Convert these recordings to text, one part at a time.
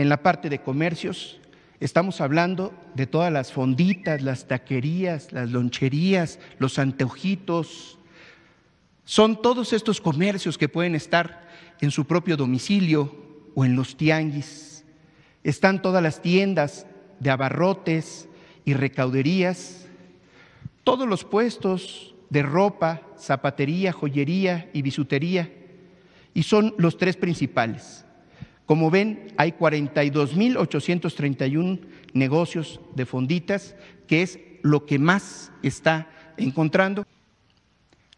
en la parte de comercios, estamos hablando de todas las fonditas, las taquerías, las loncherías, los anteojitos. Son todos estos comercios que pueden estar en su propio domicilio o en los tianguis. Están todas las tiendas de abarrotes y recauderías, todos los puestos de ropa, zapatería, joyería y bisutería, y son los tres principales. Como ven, hay 42.831 negocios de fonditas, que es lo que más está encontrando.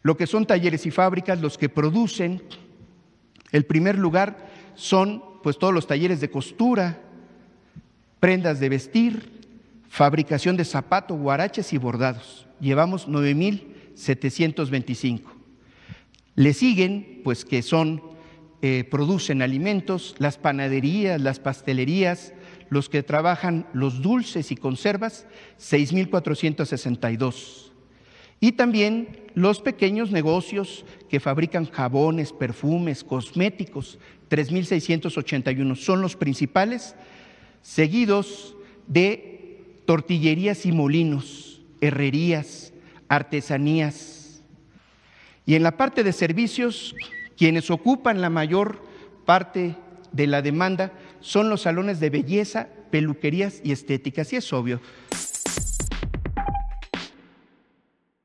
Lo que son talleres y fábricas, los que producen, el primer lugar son pues todos los talleres de costura, prendas de vestir, fabricación de zapatos, guaraches y bordados. Llevamos 9.725. Le siguen, pues que son eh, producen alimentos, las panaderías, las pastelerías, los que trabajan los dulces y conservas, 6.462. Y también los pequeños negocios que fabrican jabones, perfumes, cosméticos, 3.681 son los principales, seguidos de tortillerías y molinos, herrerías, artesanías. Y en la parte de servicios, quienes ocupan la mayor parte de la demanda son los salones de belleza, peluquerías y estéticas, y es obvio.